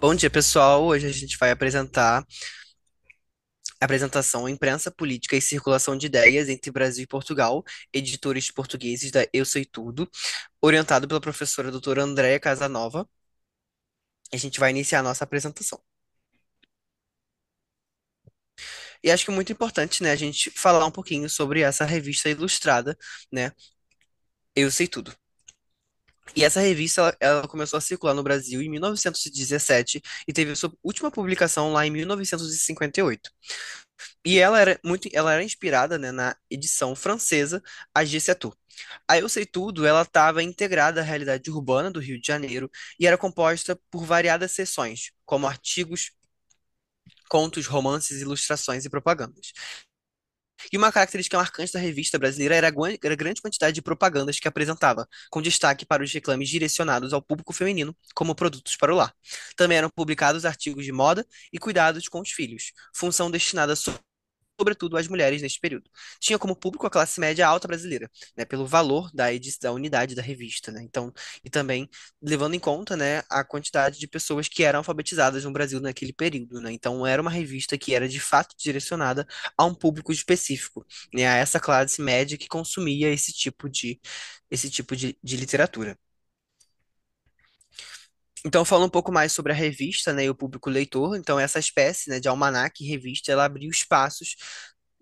Bom dia, pessoal. Hoje a gente vai apresentar a apresentação Imprensa Política e Circulação de Ideias entre Brasil e Portugal, editores portugueses da Eu Sei Tudo, orientado pela professora doutora Andréa Casanova. A gente vai iniciar a nossa apresentação. E acho que é muito importante, né, a gente falar um pouquinho sobre essa revista ilustrada, né? Eu sei tudo. E essa revista ela, ela, começou a circular no Brasil em 1917 e teve sua última publicação lá em 1958. E ela era muito, ela era inspirada, né, na edição francesa A Setu. A Eu Sei Tudo, ela estava integrada à realidade urbana do Rio de Janeiro e era composta por variadas seções, como artigos, contos, romances, ilustrações e propagandas. E uma característica marcante da revista brasileira era a grande quantidade de propagandas que apresentava, com destaque para os reclames direcionados ao público feminino, como produtos para o lar. Também eram publicados artigos de moda e cuidados com os filhos, função destinada sobretudo as mulheres neste período. Tinha como público a classe média alta brasileira, né, pelo valor da, da unidade da revista, né? Então, e também levando em conta, né, a quantidade de pessoas que eram alfabetizadas no Brasil naquele período, né? Então, era uma revista que era de fato direcionada a um público específico, né, a essa classe média que consumia esse tipo de esse tipo de, de literatura. Então, fala um pouco mais sobre a revista né, e o público leitor. Então, essa espécie né, de almanaque revista ela abriu espaços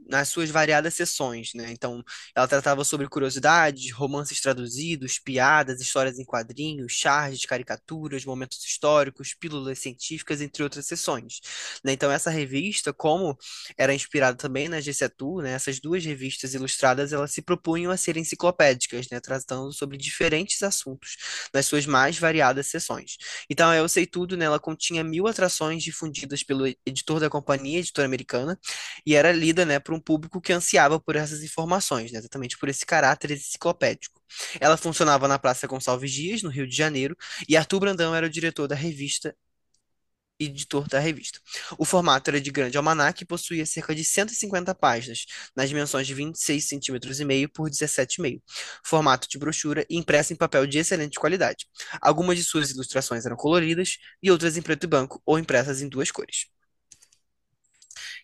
nas suas variadas sessões, né? Então, ela tratava sobre curiosidades, romances traduzidos, piadas, histórias em quadrinhos, charges, caricaturas, momentos históricos, pílulas científicas, entre outras sessões. Né? Então, essa revista, como era inspirada também na GCETU, né? Essas duas revistas ilustradas, elas se propunham a ser enciclopédicas, né? Tratando sobre diferentes assuntos nas suas mais variadas sessões. Então, Eu Sei Tudo, né? Ela continha mil atrações difundidas pelo editor da companhia, editora americana, e era lida, né? para um público que ansiava por essas informações, né? exatamente por esse caráter enciclopédico. Ela funcionava na Praça Gonçalves Dias, no Rio de Janeiro, e Arthur Brandão era o diretor da revista editor da revista. O formato era de grande almanaque e possuía cerca de 150 páginas, nas dimensões de 26 cm e meio por 17,5. Formato de brochura e impressa em papel de excelente qualidade. Algumas de suas ilustrações eram coloridas e outras em preto e branco ou impressas em duas cores.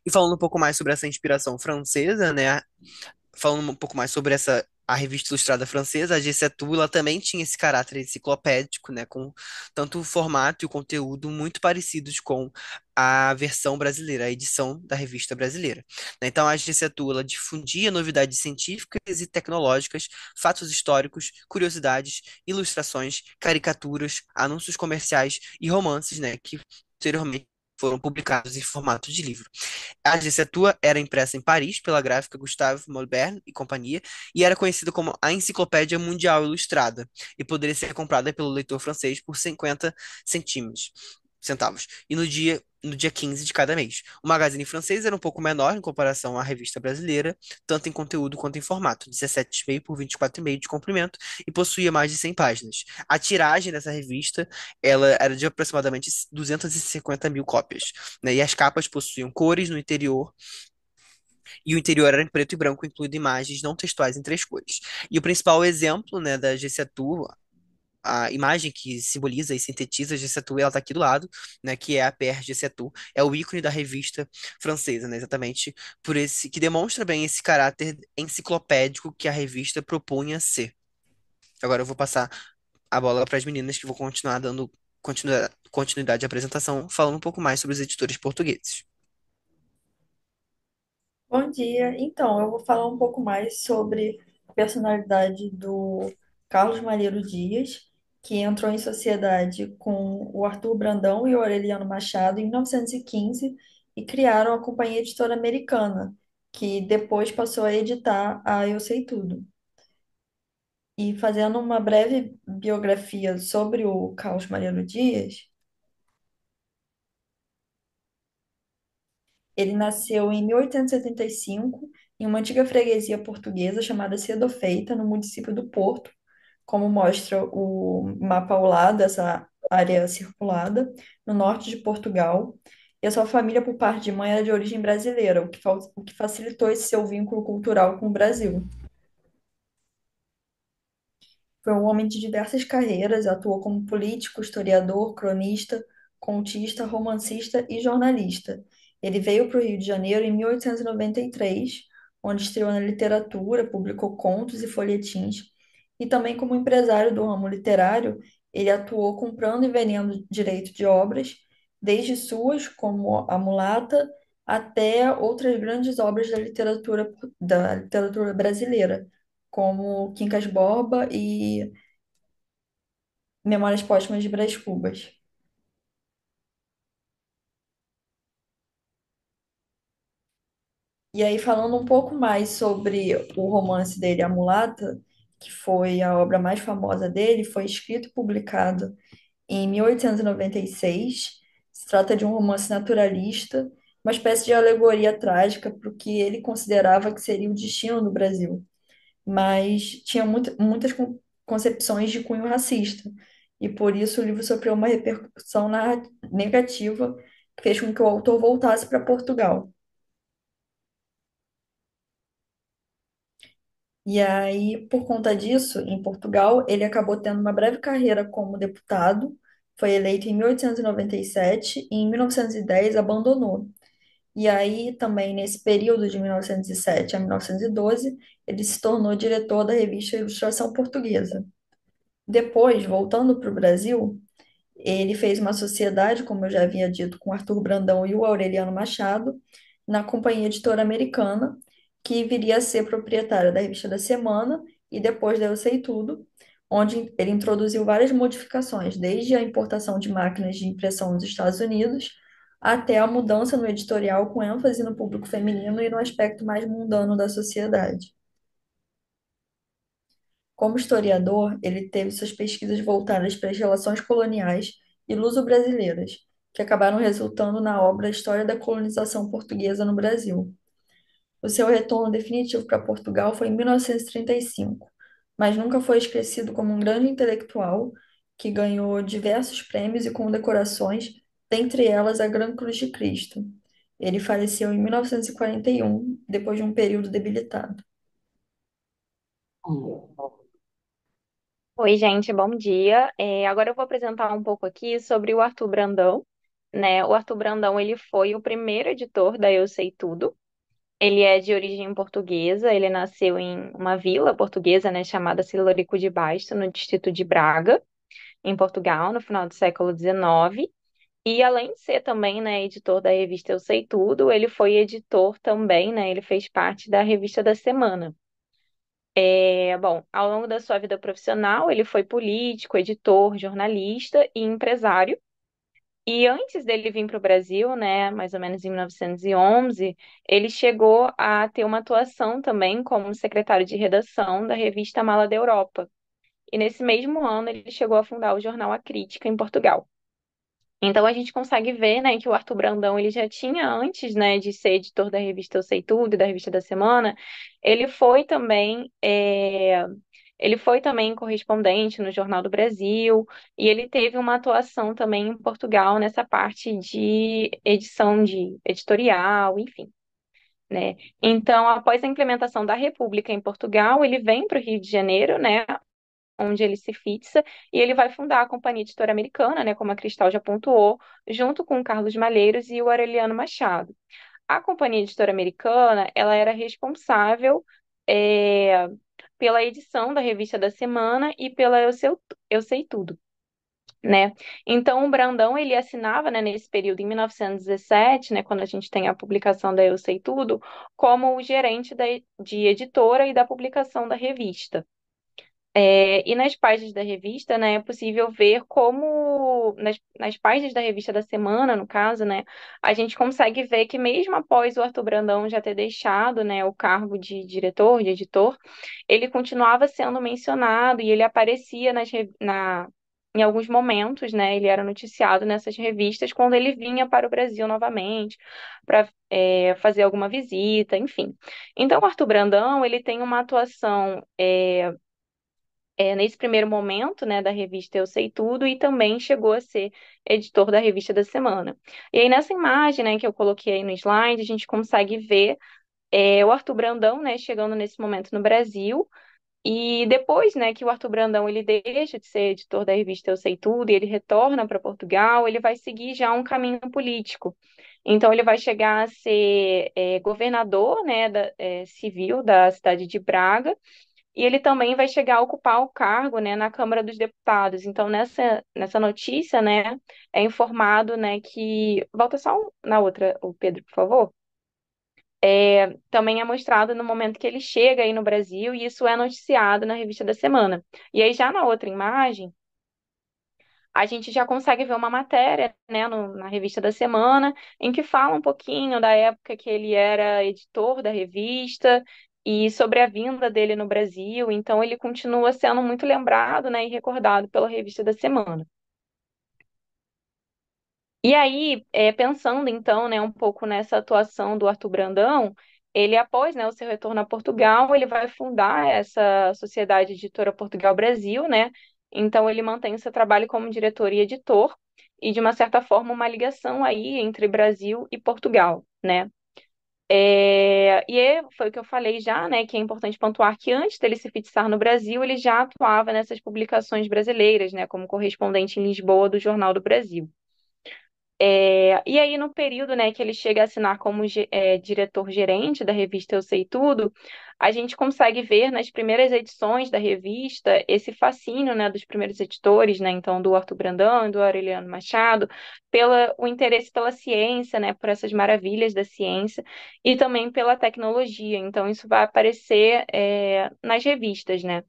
E falando um pouco mais sobre essa inspiração francesa, né? Falando um pouco mais sobre essa a revista ilustrada francesa, a Gessetu, ela também tinha esse caráter enciclopédico, né, com tanto o formato e o conteúdo muito parecidos com a versão brasileira, a edição da revista brasileira. Né. Então, a Gessetu, ela difundia novidades científicas e tecnológicas, fatos históricos, curiosidades, ilustrações, caricaturas, anúncios comerciais e romances, né, que posteriormente foram publicados em formato de livro. A tua era impressa em Paris pela gráfica Gustave Molbern e companhia e era conhecida como a Enciclopédia Mundial Ilustrada e poderia ser comprada pelo leitor francês por 50 centimes centavos. E no dia, no dia 15 de cada mês. O magazine francês era um pouco menor em comparação à revista brasileira, tanto em conteúdo quanto em formato, 17,5 por 24,5 de comprimento, e possuía mais de 100 páginas. A tiragem dessa revista ela era de aproximadamente 250 mil cópias. Né? E as capas possuíam cores no interior e o interior era em preto e branco, incluindo imagens não textuais em três cores. E o principal exemplo né, da Gessetur a imagem que simboliza e sintetiza Gessatu, ela está aqui do lado, né, que é a Pierre Gessatu, é o ícone da revista francesa, né, exatamente por esse que demonstra bem esse caráter enciclopédico que a revista propunha ser. Agora eu vou passar a bola para as meninas que vou continuar dando continuidade à apresentação, falando um pouco mais sobre os editores portugueses. Bom dia. Então, eu vou falar um pouco mais sobre a personalidade do Carlos Malheiro Dias, que entrou em sociedade com o Arthur Brandão e o Aureliano Machado em 1915 e criaram a Companhia Editora Americana, que depois passou a editar a Eu Sei Tudo. E fazendo uma breve biografia sobre o Carlos Mariano Dias, ele nasceu em 1875 em uma antiga freguesia portuguesa chamada Cedofeita, no município do Porto, como mostra o mapa ao lado, essa área circulada, no norte de Portugal. E a sua família, por parte de mãe, era de origem brasileira, o que, o que facilitou esse seu vínculo cultural com o Brasil. Foi um homem de diversas carreiras, atuou como político, historiador, cronista, contista, romancista e jornalista. Ele veio para o Rio de Janeiro em 1893, onde estreou na literatura, publicou contos e folhetins e também como empresário do ramo literário, ele atuou comprando e vendendo direito de obras, desde suas, como A Mulata, até outras grandes obras da literatura, da literatura brasileira, como Quincas Borba e Memórias Póstumas de Brás Cubas. E aí, falando um pouco mais sobre o romance dele, A Mulata, que foi a obra mais famosa dele, foi escrito e publicado em 1896. Se trata de um romance naturalista, uma espécie de alegoria trágica para o que ele considerava que seria o destino do Brasil, mas tinha muito, muitas concepções de cunho racista, e por isso o livro sofreu uma repercussão negativa que fez com que o autor voltasse para Portugal. E aí, por conta disso, em Portugal, ele acabou tendo uma breve carreira como deputado, foi eleito em 1897 e em 1910 abandonou. E aí, também nesse período de 1907 a 1912, ele se tornou diretor da revista Ilustração Portuguesa. Depois, voltando para o Brasil, ele fez uma sociedade, como eu já havia dito, com Arthur Brandão e o Aureliano Machado, na Companhia Editora Americana, que viria a ser proprietário da revista da semana e depois da Eu Sei Tudo, onde ele introduziu várias modificações, desde a importação de máquinas de impressão nos Estados Unidos até a mudança no editorial com ênfase no público feminino e no aspecto mais mundano da sociedade. Como historiador, ele teve suas pesquisas voltadas para as relações coloniais e luso-brasileiras, que acabaram resultando na obra História da Colonização Portuguesa no Brasil, o seu retorno definitivo para Portugal foi em 1935, mas nunca foi esquecido como um grande intelectual que ganhou diversos prêmios e condecorações, dentre elas a Gran Cruz de Cristo. Ele faleceu em 1941, depois de um período debilitado. Oi, gente, bom dia. É, agora eu vou apresentar um pouco aqui sobre o Arthur Brandão. Né? O Arthur Brandão ele foi o primeiro editor da Eu Sei Tudo. Ele é de origem portuguesa, ele nasceu em uma vila portuguesa, né, chamada Silorico de Basto, no distrito de Braga, em Portugal, no final do século XIX. E além de ser também, né, editor da revista Eu Sei Tudo, ele foi editor também, né, ele fez parte da revista da Semana. É, bom, ao longo da sua vida profissional, ele foi político, editor, jornalista e empresário. E antes dele vir para o Brasil, né, mais ou menos em 1911, ele chegou a ter uma atuação também como secretário de redação da revista Mala da Europa. E nesse mesmo ano ele chegou a fundar o jornal A Crítica em Portugal. Então a gente consegue ver, né, que o Arthur Brandão ele já tinha antes, né, de ser editor da revista Eu Sei Tudo, da revista da Semana, ele foi também é, ele foi também correspondente no Jornal do Brasil e ele teve uma atuação também em Portugal nessa parte de edição de editorial, enfim. Né? Então, após a implementação da República em Portugal, ele vem para o Rio de Janeiro, né, onde ele se fixa, e ele vai fundar a Companhia Editora Americana, né, como a Cristal já pontuou, junto com o Carlos Malheiros e o Aureliano Machado. A Companhia Editora Americana, ela era responsável é, pela edição da revista da semana e pela Eu Sei, Eu Sei Tudo. Né? Então, o Brandão ele assinava né, nesse período, em 1917, né, quando a gente tem a publicação da Eu Sei Tudo, como o gerente da, de editora e da publicação da revista. É, e nas páginas da revista, né, é possível ver como, nas, nas páginas da revista da semana, no caso, né, a gente consegue ver que mesmo após o Arthur Brandão já ter deixado, né, o cargo de diretor, de editor, ele continuava sendo mencionado e ele aparecia nas, na, em alguns momentos, né, ele era noticiado nessas revistas quando ele vinha para o Brasil novamente para é, fazer alguma visita, enfim. Então, o Arthur Brandão, ele tem uma atuação é, é, nesse primeiro momento né, da revista Eu Sei Tudo e também chegou a ser editor da revista da semana. E aí nessa imagem né, que eu coloquei aí no slide, a gente consegue ver é, o Arthur Brandão né, chegando nesse momento no Brasil. E depois né, que o Arthur Brandão ele deixa de ser editor da revista Eu Sei Tudo e ele retorna para Portugal, ele vai seguir já um caminho político. Então ele vai chegar a ser é, governador né, da, é, civil da cidade de Braga e ele também vai chegar a ocupar o cargo, né, na Câmara dos Deputados. Então, nessa, nessa notícia, né, é informado, né, que... Volta só na outra, o Pedro, por favor. É, também é mostrado no momento que ele chega aí no Brasil, e isso é noticiado na revista da semana. E aí, já na outra imagem, a gente já consegue ver uma matéria, né, no, na revista da semana, em que fala um pouquinho da época que ele era editor da revista e sobre a vinda dele no Brasil, então ele continua sendo muito lembrado, né, e recordado pela revista da semana. E aí, é, pensando então, né, um pouco nessa atuação do Arthur Brandão, ele após, né, o seu retorno a Portugal, ele vai fundar essa Sociedade Editora Portugal Brasil, né? Então ele mantém seu trabalho como diretor e editor e de uma certa forma uma ligação aí entre Brasil e Portugal, né? É, e é, foi o que eu falei já, né, que é importante pontuar que antes dele se fixar no Brasil, ele já atuava nessas publicações brasileiras, né, como correspondente em Lisboa do Jornal do Brasil. É, e aí, no período, né, que ele chega a assinar como é, diretor-gerente da revista Eu Sei Tudo, a gente consegue ver nas primeiras edições da revista esse fascínio, né, dos primeiros editores, né, então do Arthur Brandão e do Aureliano Machado, pelo o interesse pela ciência, né, por essas maravilhas da ciência e também pela tecnologia. Então, isso vai aparecer é, nas revistas, né.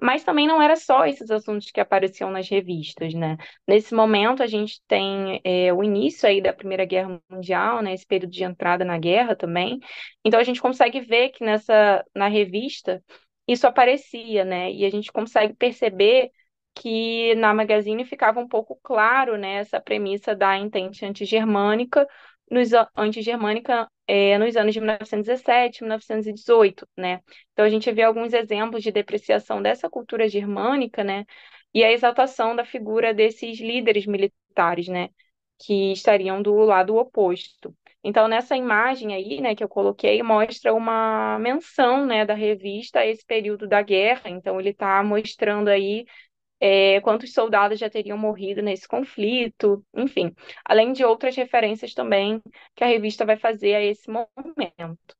Mas também não era só esses assuntos que apareciam nas revistas, né? Nesse momento a gente tem é, o início aí da Primeira Guerra Mundial, né? Esse período de entrada na guerra também. Então a gente consegue ver que nessa na revista isso aparecia, né? E a gente consegue perceber que na Magazine ficava um pouco claro, né? Essa premissa da entente antigermânica, germânica nos antigermânica é, nos anos de 1917, 1918, né? Então a gente vê alguns exemplos de depreciação dessa cultura germânica, né? E a exaltação da figura desses líderes militares, né? Que estariam do lado oposto. Então nessa imagem aí, né, que eu coloquei, mostra uma menção, né, da revista a esse período da guerra. Então ele está mostrando aí é, quantos soldados já teriam morrido nesse conflito, enfim, além de outras referências também que a revista vai fazer a esse momento.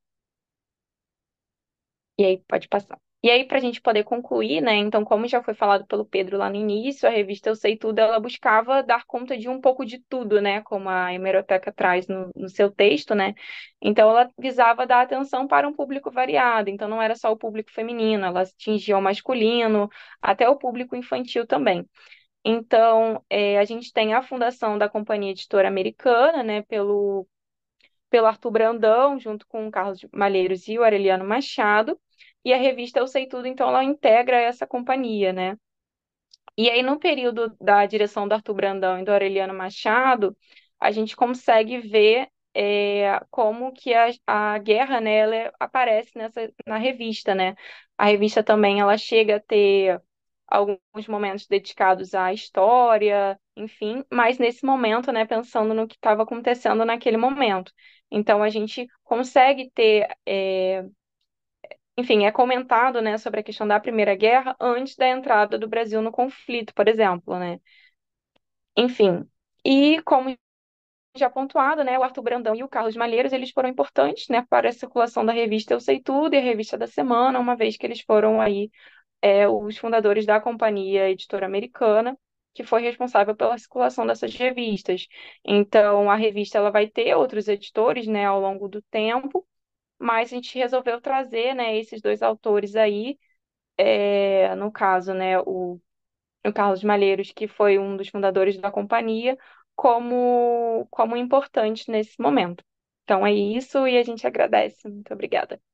E aí, pode passar. E aí, para a gente poder concluir, né? Então, como já foi falado pelo Pedro lá no início, a revista Eu Sei Tudo, ela buscava dar conta de um pouco de tudo, né? Como a hemeroteca traz no, no seu texto, né? Então, ela visava dar atenção para um público variado. Então, não era só o público feminino, ela atingia o masculino, até o público infantil também. Então, é, a gente tem a fundação da Companhia Editora Americana, né? Pelo, pelo Arthur Brandão, junto com o Carlos Malheiros e o Aureliano Machado e a revista Eu Sei Tudo, então ela integra essa companhia, né? E aí, no período da direção do Arthur Brandão e do Aureliano Machado, a gente consegue ver é, como que a, a guerra, né, ela aparece nessa, na revista, né? A revista também, ela chega a ter alguns momentos dedicados à história, enfim, mas nesse momento, né, pensando no que estava acontecendo naquele momento. Então, a gente consegue ter é, enfim, é comentado, né, sobre a questão da Primeira Guerra antes da entrada do Brasil no conflito, por exemplo, né? Enfim, e como já pontuado, né, o Arthur Brandão e o Carlos Malheiros, eles foram importantes, né, para a circulação da revista Eu Sei Tudo e a revista da Semana, uma vez que eles foram aí é, os fundadores da companhia editora americana, que foi responsável pela circulação dessas revistas. Então, a revista ela vai ter outros editores, né, ao longo do tempo, mas a gente resolveu trazer, né, esses dois autores aí, é, no caso, né, o, o Carlos Malheiros, que foi um dos fundadores da companhia, como, como importante nesse momento. Então é isso e a gente agradece. Muito obrigada.